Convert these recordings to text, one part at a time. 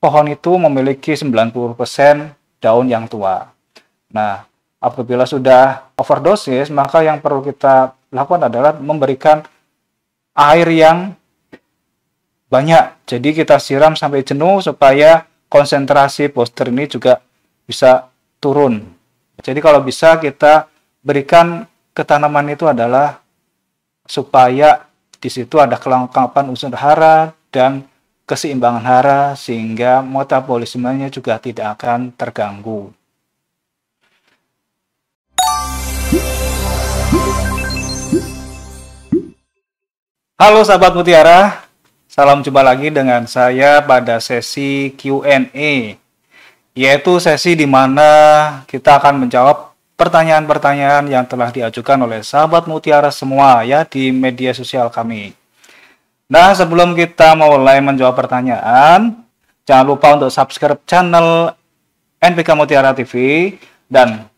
pohon itu memiliki 90% daun yang tua. Nah, apabila sudah overdosis, maka yang perlu kita lakukan adalah memberikan air yang banyak. Jadi kita siram sampai jenuh supaya konsentrasi poster ini juga bisa turun. Jadi kalau bisa kita berikan ke tanaman itu adalah supaya di situ ada kelengkapan unsur hara dan keseimbangan hara sehingga metabolismenya juga tidak akan terganggu. Halo sahabat mutiara, salam jumpa lagi dengan saya pada sesi Q&A yaitu sesi di mana kita akan menjawab pertanyaan-pertanyaan yang telah diajukan oleh sahabat mutiara semua ya di media sosial kami. Nah, sebelum kita mulai menjawab pertanyaan, jangan lupa untuk subscribe channel NPK Mutiara TV dan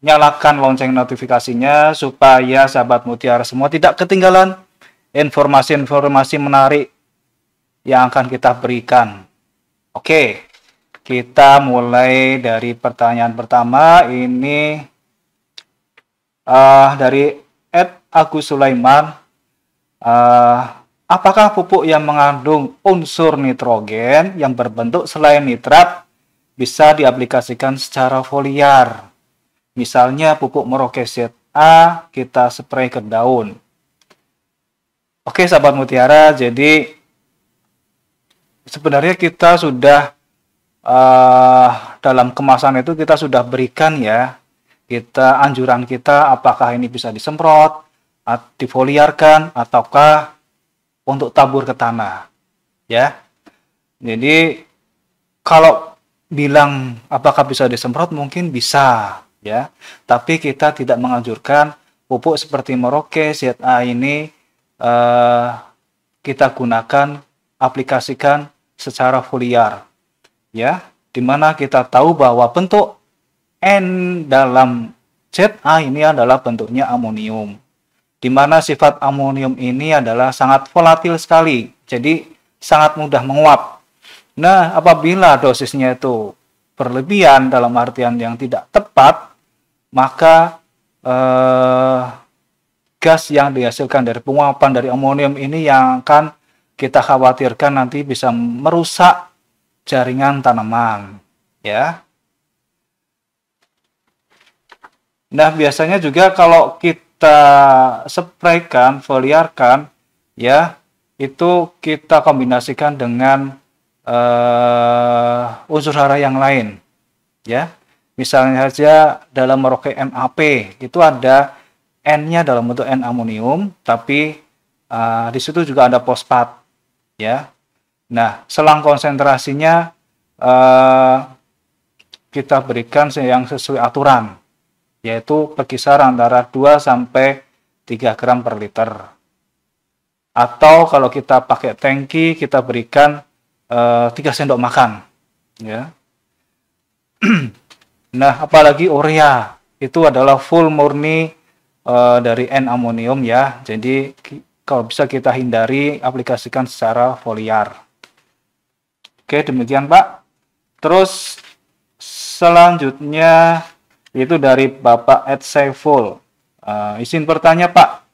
nyalakan lonceng notifikasinya supaya sahabat Mutiara semua tidak ketinggalan informasi-informasi menarik yang akan kita berikan. Oke, kita mulai dari pertanyaan pertama ini uh, dari Ed Agus Sulaiman. Uh, Apakah pupuk yang mengandung unsur nitrogen yang berbentuk selain nitrat bisa diaplikasikan secara foliar? Misalnya pupuk merokeset A kita spray ke daun. Oke sahabat mutiara, jadi sebenarnya kita sudah uh, dalam kemasan itu kita sudah berikan ya kita anjuran kita apakah ini bisa disemprot, difoliarkan ataukah untuk tabur ke tanah. Ya. Jadi kalau bilang apakah bisa disemprot mungkin bisa ya. Tapi kita tidak menganjurkan pupuk seperti Merauke ZA ini eh, kita gunakan aplikasikan secara foliar ya dimana kita tahu bahwa bentuk N dalam ZA ini adalah bentuknya amonium di mana sifat amonium ini adalah sangat volatil sekali, jadi sangat mudah menguap. Nah, apabila dosisnya itu berlebihan dalam artian yang tidak tepat, maka eh, gas yang dihasilkan dari penguapan dari amonium ini yang akan kita khawatirkan nanti bisa merusak jaringan tanaman, ya. Nah, biasanya juga kalau kita kita spraykan, foliarkan ya, itu kita kombinasikan dengan uh, unsur hara yang lain ya. Misalnya saja dalam meroket MAP itu ada N-nya dalam bentuk N amonium, tapi uh, di situ juga ada fosfat ya. Nah, selang konsentrasinya uh, kita berikan yang sesuai aturan yaitu berkisar antara 2 sampai 3 gram per liter. Atau kalau kita pakai tangki, kita berikan e, eh, 3 sendok makan. Ya. nah, apalagi urea itu adalah full murni e, dari N amonium ya. Jadi kalau bisa kita hindari aplikasikan secara foliar. Oke, demikian Pak. Terus selanjutnya itu dari Bapak Ed Seiful. Uh, eh, izin bertanya Pak,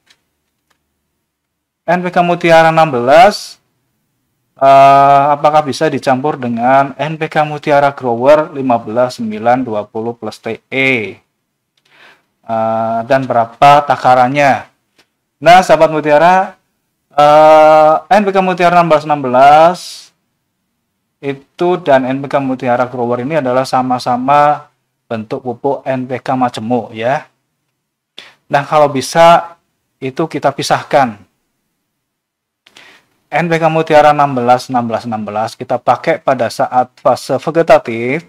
NPK Mutiara 16 uh, eh, apakah bisa dicampur dengan NPK Mutiara Grower 15920 plus TE? Uh, eh, dan berapa takarannya? Nah, sahabat Mutiara, uh, NPK Mutiara 1616 itu dan NPK Mutiara Grower ini adalah sama-sama bentuk pupuk NPK majemuk ya. Nah, kalau bisa itu kita pisahkan. NPK mutiara 16 16 16 kita pakai pada saat fase vegetatif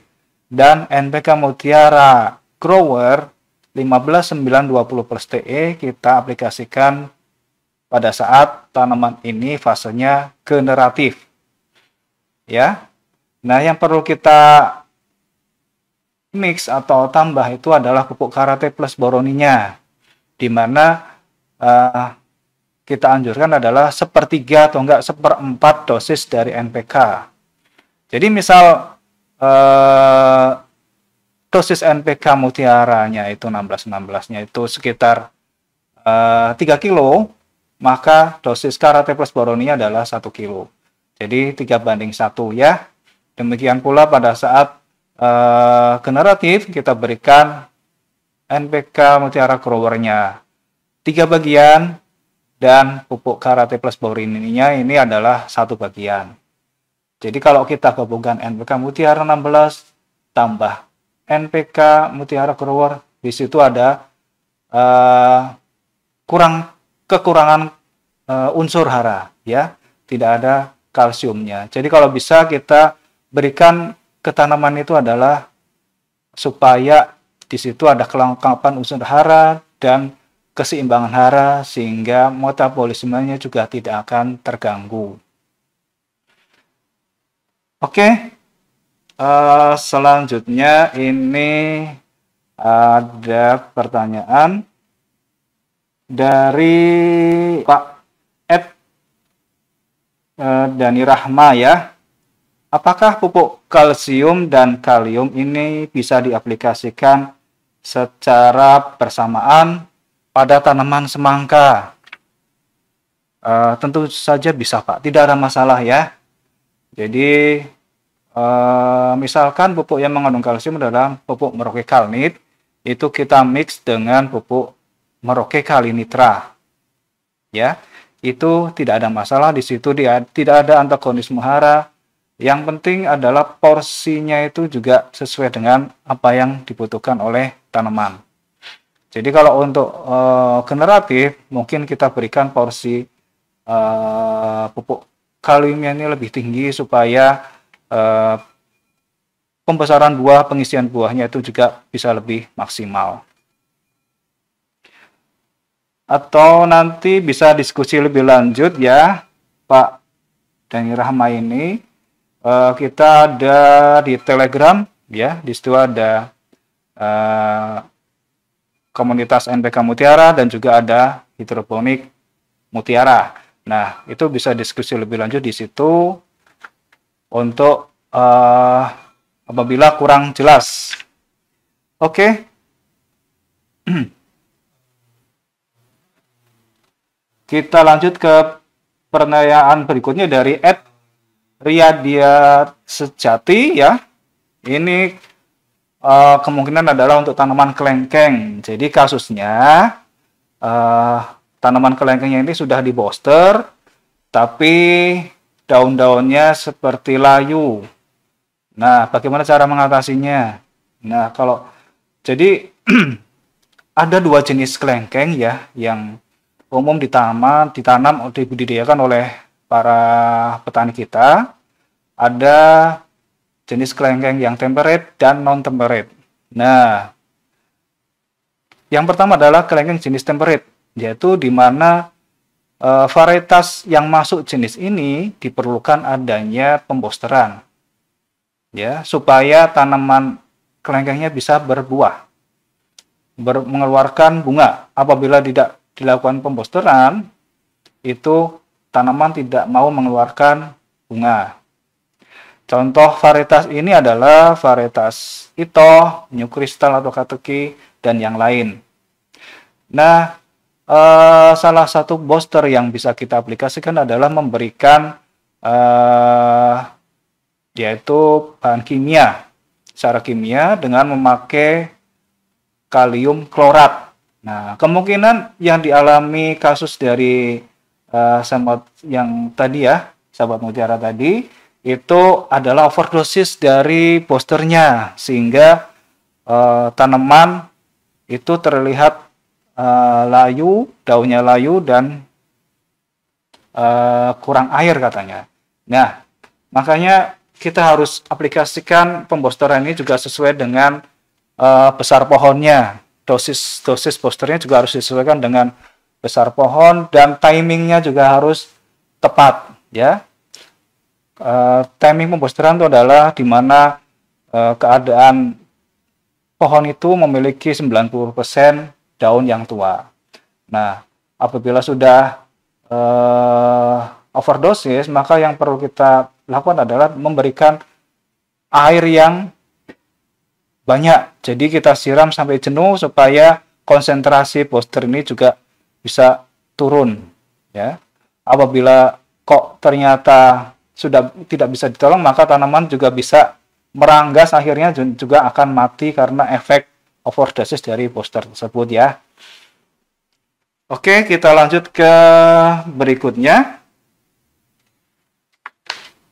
dan NPK mutiara grower 15 9 20 plus TE kita aplikasikan pada saat tanaman ini fasenya generatif. Ya. Nah, yang perlu kita mix atau tambah itu adalah pupuk karate plus boroninya, di mana uh, kita anjurkan adalah sepertiga atau enggak seperempat dosis dari NPK. Jadi misal uh, dosis NPK mutiaranya itu 16-16-nya itu sekitar uh, eh, 3 kilo, maka dosis karate plus boroninya adalah 1 kilo. Jadi 3 banding 1 ya. Demikian pula pada saat uh, ke kita berikan NPK mutiara growernya tiga bagian dan pupuk karate plus borininya ini adalah satu bagian. Jadi kalau kita gabungkan NPK mutiara 16 tambah NPK mutiara grower di situ ada uh, kurang kekurangan uh, unsur hara ya, tidak ada kalsiumnya. Jadi kalau bisa kita berikan Ketanaman itu adalah supaya di situ ada kelengkapan unsur hara dan keseimbangan hara sehingga metabolismenya juga tidak akan terganggu. Oke, uh, selanjutnya ini ada pertanyaan dari Pak Ed uh, Dani Rahma ya. Apakah pupuk kalsium dan kalium ini bisa diaplikasikan secara bersamaan pada tanaman semangka? Uh, tentu saja bisa Pak, tidak ada masalah ya. Jadi uh, misalkan pupuk yang mengandung kalsium adalah pupuk meroke kalnit, itu kita mix dengan pupuk meroke kalinitra. Ya, itu tidak ada masalah di situ dia tidak ada antagonisme hara, yang penting adalah porsinya itu juga sesuai dengan apa yang dibutuhkan oleh tanaman. Jadi kalau untuk uh, generatif mungkin kita berikan porsi uh, pupuk kaliumnya ini lebih tinggi supaya uh, pembesaran buah, pengisian buahnya itu juga bisa lebih maksimal. Atau nanti bisa diskusi lebih lanjut ya Pak Dani Rahma ini uh, kita ada di Telegram ya di situ ada uh, komunitas NPK Mutiara dan juga ada hidroponik Mutiara. Nah itu bisa diskusi lebih lanjut di situ untuk uh, apabila kurang jelas. Oke. Okay. Kita lanjut ke pertanyaan berikutnya dari Ed riadiat sejati ya ini uh, kemungkinan adalah untuk tanaman kelengkeng. Jadi kasusnya uh, tanaman kelengkengnya ini sudah di booster tapi daun-daunnya seperti layu. Nah, bagaimana cara mengatasinya? Nah, kalau jadi ada dua jenis kelengkeng ya yang umum ditanam ditanam dibudidayakan oleh para petani kita ada jenis kelengkeng yang temperate dan non temperate. Nah, yang pertama adalah kelengkeng jenis temperate, yaitu di mana e, varietas yang masuk jenis ini diperlukan adanya pembosteran, ya supaya tanaman kelengkengnya bisa berbuah, ber, mengeluarkan bunga. Apabila tidak dilakukan pembosteran, itu tanaman tidak mau mengeluarkan bunga. Contoh varietas ini adalah varietas ito, new crystal atau kateki, dan yang lain. Nah, eh, salah satu booster yang bisa kita aplikasikan adalah memberikan eh, yaitu bahan kimia, secara kimia dengan memakai kalium klorat. Nah, kemungkinan yang dialami kasus dari uh, eh, sama yang tadi ya, sahabat mutiara tadi, itu adalah overdosis dari posternya sehingga uh, tanaman itu terlihat uh, layu, daunnya layu dan uh, kurang air katanya. Nah, makanya kita harus aplikasikan pembosteran ini juga sesuai dengan uh, besar pohonnya. Dosis dosis posternya juga harus disesuaikan dengan besar pohon dan timingnya juga harus tepat ya e, timing pembusteran itu adalah dimana mana eh, keadaan pohon itu memiliki 90% daun yang tua. Nah, apabila sudah e, overdosis, maka yang perlu kita lakukan adalah memberikan air yang banyak. Jadi kita siram sampai jenuh supaya konsentrasi poster ini juga bisa turun ya apabila kok ternyata sudah tidak bisa ditolong maka tanaman juga bisa meranggas akhirnya juga akan mati karena efek overdosis dari poster tersebut ya oke kita lanjut ke berikutnya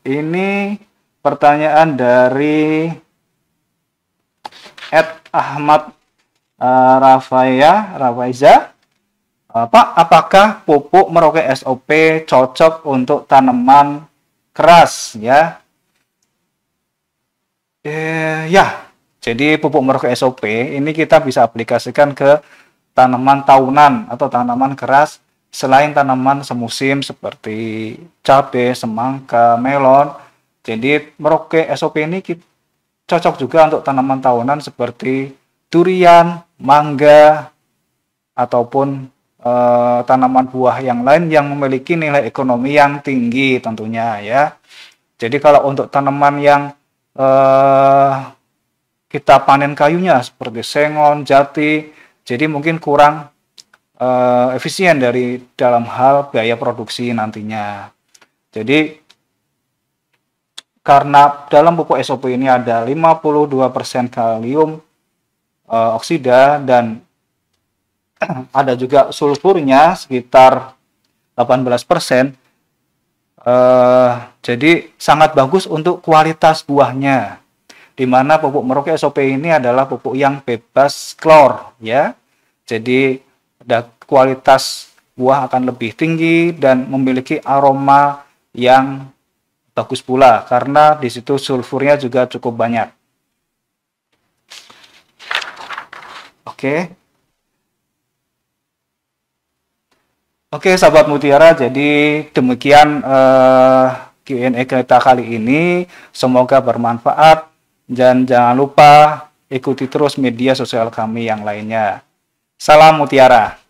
ini pertanyaan dari Ed Ahmad uh, eh, Rafaya Rafaiza Pak, apakah pupuk Merauke SOP cocok untuk tanaman keras ya? Eh, ya, jadi pupuk Merauke SOP ini kita bisa aplikasikan ke tanaman tahunan atau tanaman keras selain tanaman semusim seperti cabe, semangka, melon. Jadi Merauke SOP ini cocok juga untuk tanaman tahunan seperti durian, mangga, ataupun Eh, tanaman buah yang lain yang memiliki nilai ekonomi yang tinggi tentunya ya. Jadi kalau untuk tanaman yang eh, kita panen kayunya seperti sengon, jati, jadi mungkin kurang eh, efisien dari dalam hal biaya produksi nantinya. Jadi karena dalam pupuk SOP ini ada 52% kalium e, oksida dan ada juga sulfurnya sekitar 18 persen. Uh, jadi sangat bagus untuk kualitas buahnya. Di mana pupuk Merauke SOP ini adalah pupuk yang bebas klor ya. Jadi ada kualitas buah akan lebih tinggi dan memiliki aroma yang bagus pula karena di situ sulfurnya juga cukup banyak. Oke. Oke sahabat Mutiara, jadi demikian uh, eh, Q&A kita kali ini. Semoga bermanfaat dan jangan lupa ikuti terus media sosial kami yang lainnya. Salam Mutiara.